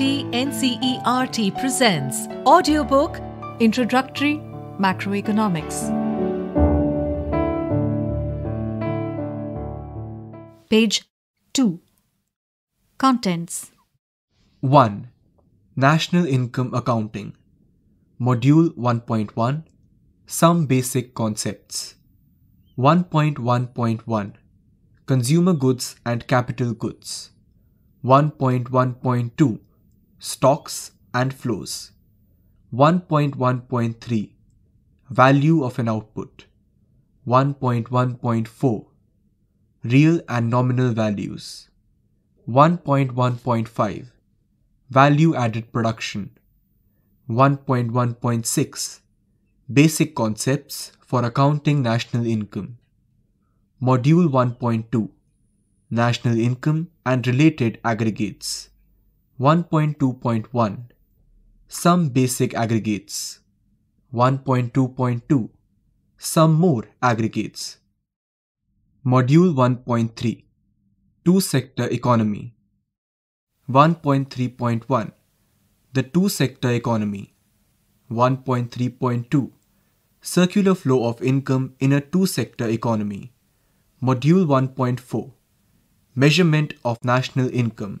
IIT NCERT presents audiobook Introductory Macroeconomics. Page 2 Contents 1. National Income Accounting Module 1.1 Some Basic Concepts 1.1.1 Consumer Goods and Capital Goods 1.1.2 Stocks and flows. 1.1.3 Value of an output. 1.1.4 Real and nominal values. 1.1.5 Value added production. 1.1.6 Basic concepts for accounting national income. Module 1.2 National income and related aggregates. 1.2.1 Some basic aggregates 1.2.2 Some more aggregates Module 1.3 Two sector economy 1.3.1 The two sector economy 1.3.2 Circular flow of income in a two sector economy Module 1.4 Measurement of national income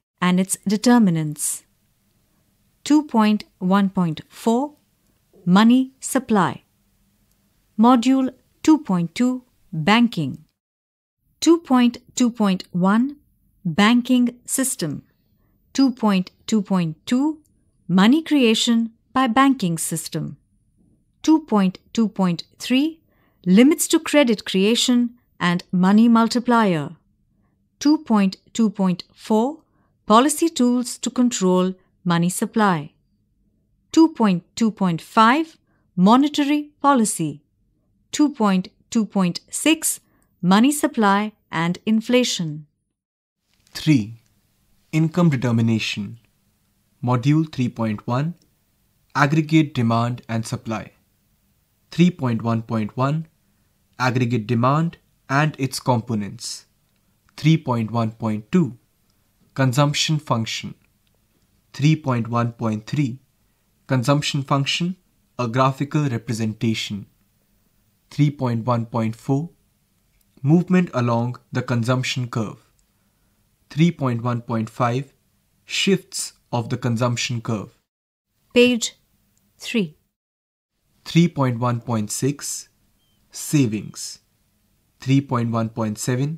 and its determinants. 2.1.4 Money Supply Module 2.2 Banking 2.2.1 Banking System 2.2.2 Money Creation by Banking System 2.2.3 Limits to Credit Creation and Money Multiplier 2.2.4 Policy tools to control money supply. 2.2.5 Monetary policy. 2.2.6 Money supply and inflation. 3. Income determination. Module 3.1 Aggregate demand and supply. 3.1.1 Aggregate demand and its components. 3.1.2 Consumption function 3.1.3 Consumption function a graphical representation 3.1.4 Movement along the consumption curve 3.1.5 Shifts of the consumption curve Page 3 3.1.6 Savings 3.1.7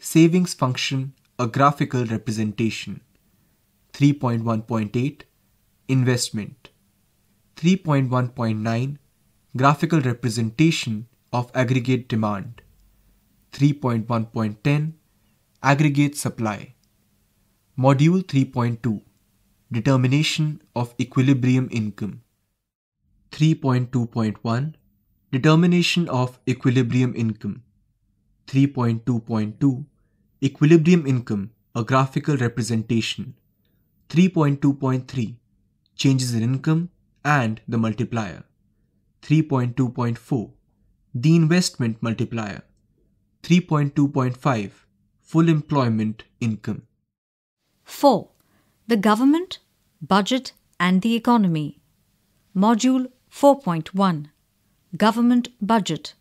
Savings function a graphical representation. 3.1.8 Investment 3.1.9 Graphical representation of aggregate demand 3.1.10 Aggregate supply Module 3.2 Determination of equilibrium income 3.2.1 Determination of equilibrium income 3.2.2 Equilibrium income, a graphical representation. 3.2.3 Changes in income and the multiplier. 3.2.4 The investment multiplier. 3.2.5 Full employment income. 4. The government, budget and the economy. Module 4.1 Government budget.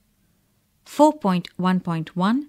4.1.1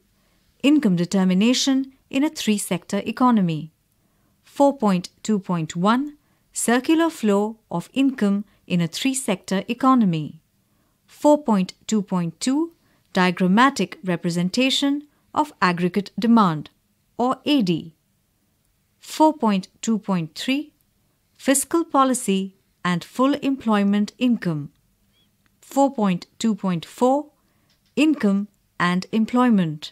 income determination in a three sector economy. 4.2.1 Circular flow of income in a three sector economy. 4.2.2 Diagrammatic representation of aggregate demand or AD. 4.2.3 Fiscal policy and full employment income. 4.2.4 Income and employment.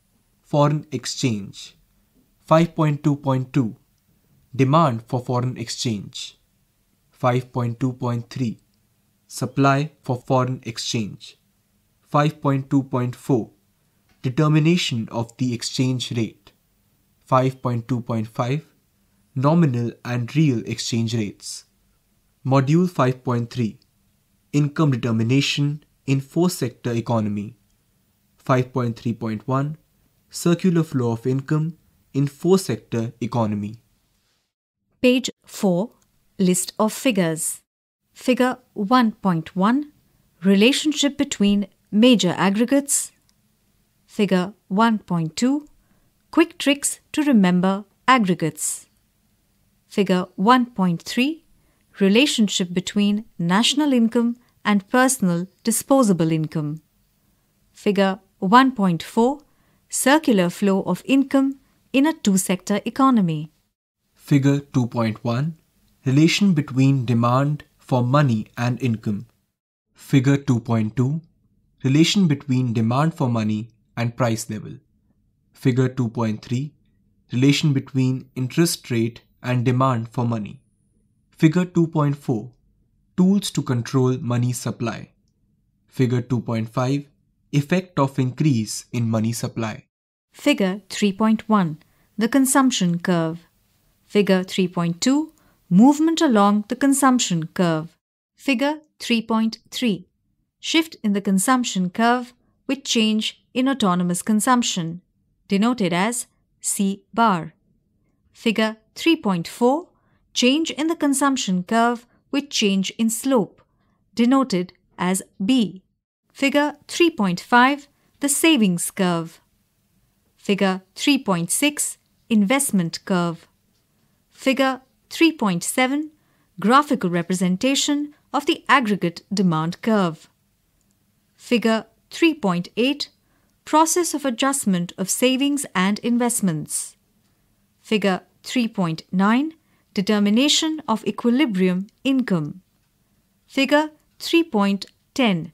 Foreign exchange. 5.2.2 Demand for foreign exchange. 5.2.3 Supply for foreign exchange. 5.2.4 Determination of the exchange rate. 5.2.5 Nominal and real exchange rates. Module 5.3 Income Determination in Four Sector Economy 5.3.1 circular flow of income in four sector economy. Page 4 List of figures. Figure 1.1 Relationship between major aggregates. Figure 1.2 Quick tricks to remember aggregates. Figure 1.3 Relationship between national income and personal disposable income. Figure 1.4 circular flow of income in a two-sector economy. Figure 2.1 Relation between demand for money and income. Figure 2.2 Relation between demand for money and price level. Figure 2.3 Relation between interest rate and demand for money. Figure 2.4 Tools to control money supply. Figure 2.5 Effect of increase in money supply. Figure 3.1 The consumption curve. Figure 3.2 Movement along the consumption curve. Figure 3.3 Shift in the consumption curve with change in autonomous consumption, denoted as C bar. Figure 3.4 Change in the consumption curve with change in slope, denoted as B. Figure 3.5 The Savings Curve. Figure 3.6 Investment Curve. Figure 3.7 Graphical Representation of the Aggregate Demand Curve. Figure 3.8 Process of Adjustment of Savings and Investments. Figure 3.9 Determination of Equilibrium Income. Figure 3.10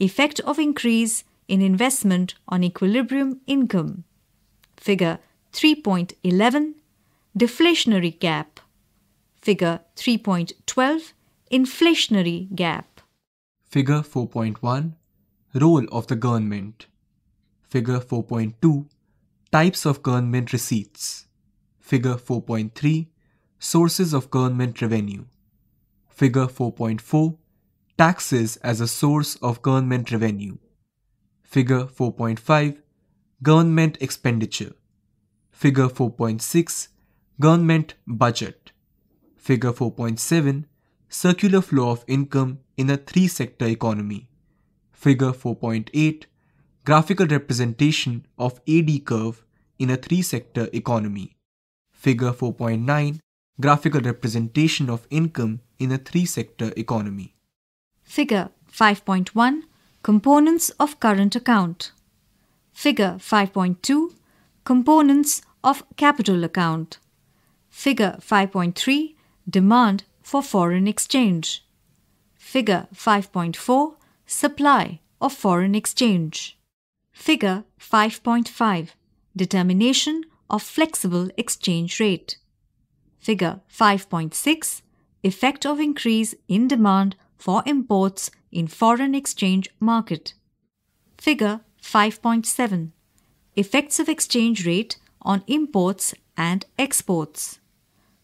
effect of increase in investment on equilibrium income. Figure 3.11 deflationary gap. Figure 3.12 inflationary gap. Figure 4.1 role of the government. Figure 4.2 types of government receipts. Figure 4.3 sources of government revenue. Figure 4.4 Taxes as a source of government revenue. Figure 4.5 Government expenditure. Figure 4.6 Government budget. Figure 4.7 Circular flow of income in a three sector economy. Figure 4.8 Graphical representation of AD curve in a three sector economy. Figure 4.9 Graphical representation of income in a three sector economy. Figure 5.1 Components of current account. Figure 5.2 Components of capital account. Figure 5.3 Demand for foreign exchange. Figure 5.4 Supply of foreign exchange. Figure 5.5 Determination of flexible exchange rate. Figure 5.6 Effect of increase in demand for imports in foreign exchange market. Figure 5.7 Effects of exchange rate on imports and exports.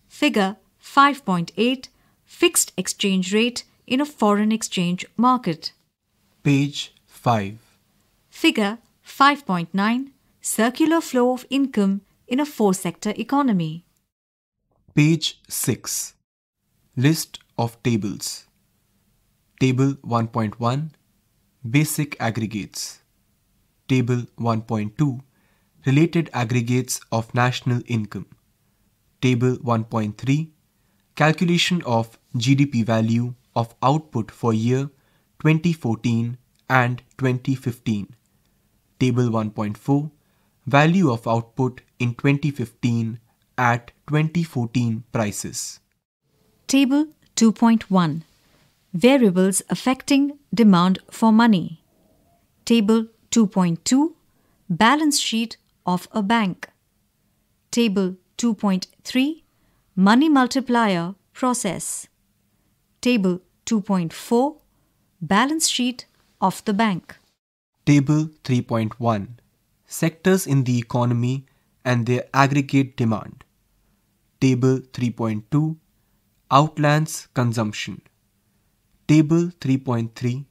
Figure 5.8 Fixed exchange rate in a foreign exchange market. Page 5. Figure 5.9 Circular flow of income in a four sector economy. Page 6 List of tables Table 1.1 Basic Aggregates Table 1.2 Related Aggregates of National Income Table 1.3 Calculation of GDP Value of Output for Year 2014 and 2015 Table 1.4 Value of Output in 2015 at 2014 prices Table 2.1 Variables affecting demand for money. Table 2.2 Balance sheet of a bank. Table 2.3 Money multiplier process. Table 2.4 Balance sheet of the bank. Table 3.1 Sectors in the economy and their aggregate demand. Table 3.2 Outlands consumption. Table 3.3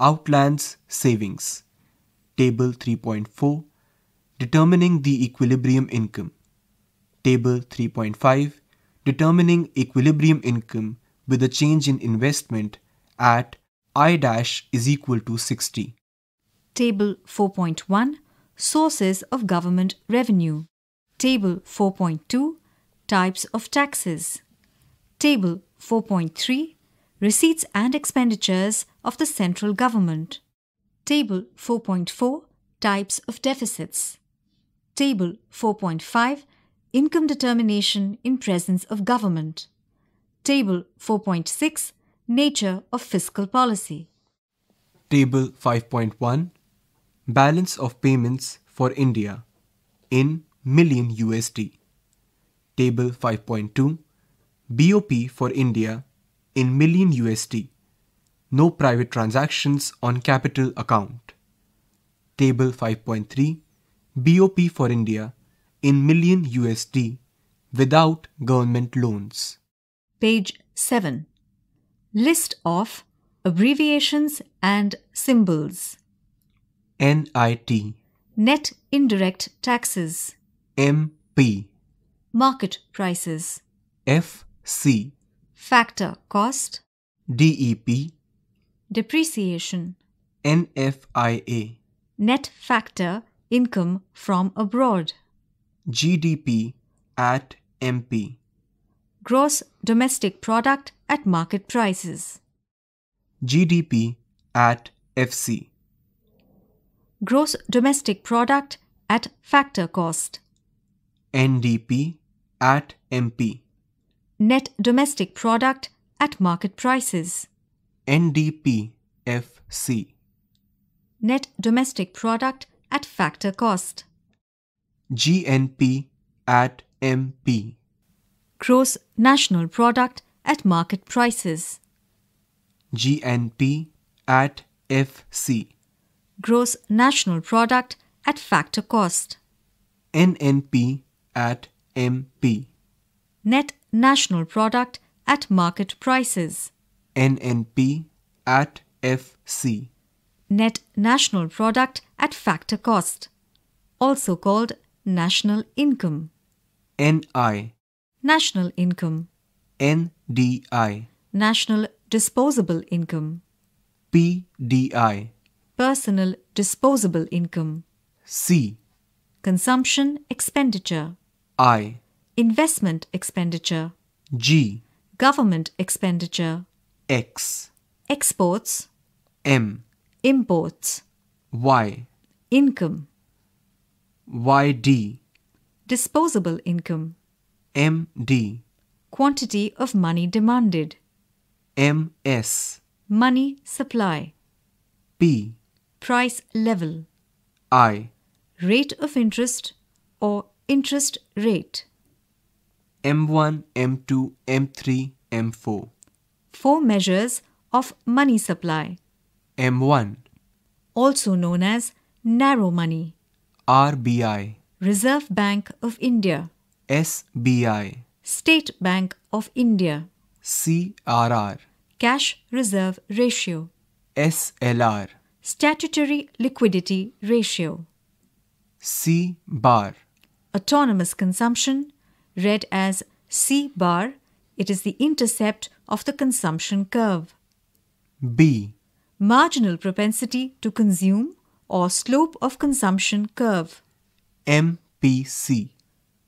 Outlands Savings Table 3.4 Determining the Equilibrium Income Table 3.5 Determining Equilibrium Income with a change in investment at I dash is equal to 60. Table 4.1 Sources of Government Revenue Table 4.2 Types of Taxes Table 4.3 Receipts and Expenditures of the Central Government. Table 4.4 Types of Deficits. Table 4.5 Income Determination in Presence of Government. Table 4.6 Nature of Fiscal Policy. Table 5.1 Balance of Payments for India in million USD. Table 5.2 BOP for India in million USD. No private transactions on capital account. Table 5.3 BOP for India in million USD without government loans. Page 7. List of abbreviations and symbols. NIT Net Indirect Taxes MP Market Prices FC Factor cost DEP Depreciation NFIA Net factor income from abroad GDP at MP Gross domestic product at market prices GDP at FC Gross domestic product at factor cost NDP at MP net domestic product at market prices. NDPFC Net domestic product at factor cost. GNP at MP Gross national product at market prices. GNP at FC Gross national product at factor cost. NNP at MP Net national product at market prices. NNP at FC. Net national product at factor cost, also called national income. NI. National income. NDI. National disposable income. PDI. Personal disposable income. C. Consumption expenditure. I investment expenditure, G. government expenditure, X. exports, M. imports, Y. income, YD. disposable income, MD. quantity of money demanded, MS. money supply, P. price level, I. rate of interest or interest rate. M1, M2, M3, M4. Four measures of money supply. M1, also known as narrow money. RBI, Reserve Bank of India. SBI, State Bank of India. CRR, Cash Reserve Ratio. SLR, Statutory Liquidity Ratio. C bar, Autonomous Consumption read as C bar, it is the intercept of the consumption curve. B. Marginal propensity to consume or slope of consumption curve. MPC.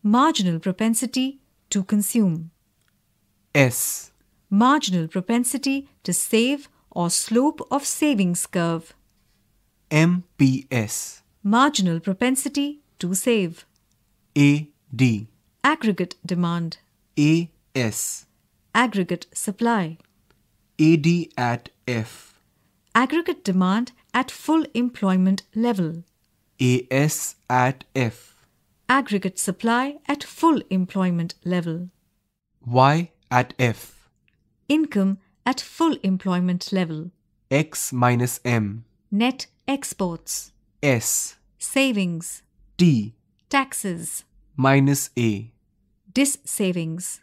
Marginal propensity to consume. S. Marginal propensity to save or slope of savings curve. MPS. Marginal propensity to save. AD. Aggregate demand. AS. Aggregate supply. AD at F. Aggregate demand at full employment level. AS at F. Aggregate supply at full employment level. Y at F. Income at full employment level. X minus M. Net exports. S. Savings. T. Taxes. Minus A. Dis savings.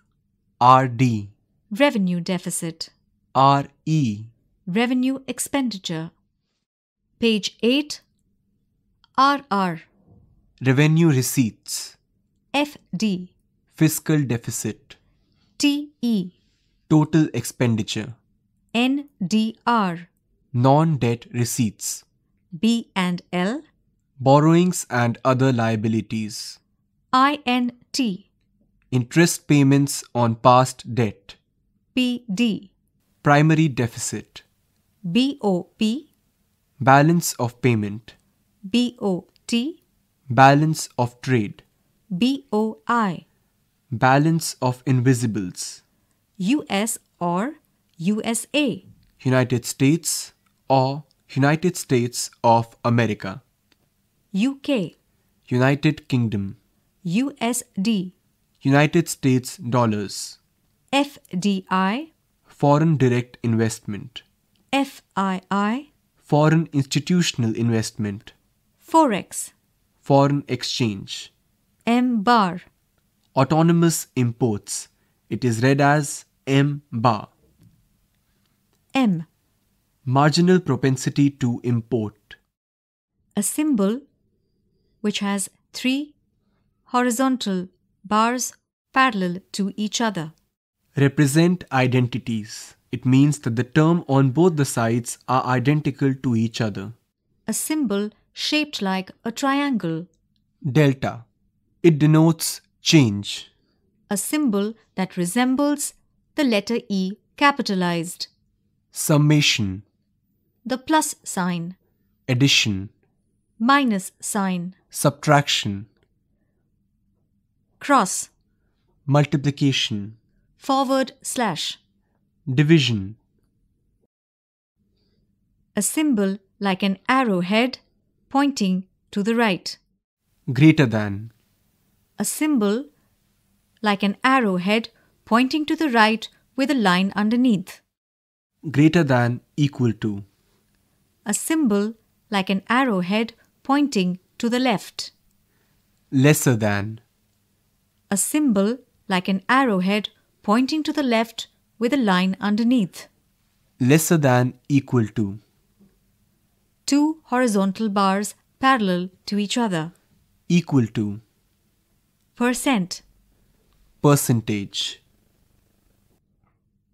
RD. Revenue deficit. RE. Revenue expenditure. Page 8. RR. Revenue receipts. FD. Fiscal deficit. TE. Total expenditure. NDR. Non-debt receipts. B and L. Borrowings and other liabilities. INT interest payments on past debt. PD. Primary deficit. BOP. Balance of payment. BOT. Balance of trade. BOI. Balance of invisibles. US or USA. United States or United States of America. UK. United Kingdom. USD. United States dollars. FDI Foreign Direct Investment. FII Foreign Institutional Investment. Forex Foreign Exchange. MBAR Autonomous Imports. It is read as MBAR. M. Marginal propensity to import. A symbol which has three horizontal bars parallel to each other. Represent identities. It means that the term on both the sides are identical to each other. A symbol shaped like a triangle. Delta. It denotes change. A symbol that resembles the letter E capitalized. Summation. The plus sign. Addition. Minus sign. Subtraction cross, multiplication, forward slash, division. A symbol like an arrowhead pointing to the right. Greater than. A symbol like an arrowhead pointing to the right with a line underneath. Greater than equal to. A symbol like an arrowhead pointing to the left. Lesser than a symbol like an arrowhead pointing to the left with a line underneath. Lesser than equal to. Two horizontal bars parallel to each other. Equal to. Percent. Percentage.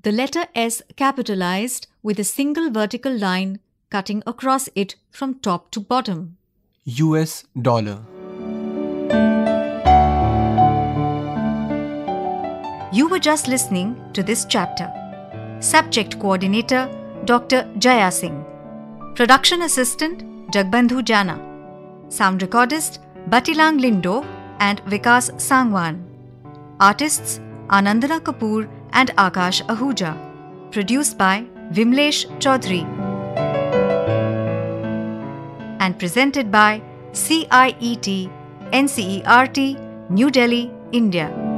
The letter S capitalized with a single vertical line cutting across it from top to bottom. US dollar. You were just listening to this chapter. Subject Coordinator Dr. Jaya Singh. Production Assistant Jagbandhu Jana. Sound Recordist Batilang Lindo and Vikas Sangwan. Artists Anandana Kapoor and Akash Ahuja. Produced by Vimlesh Chaudhary. And presented by CIET NCERT, New Delhi, India.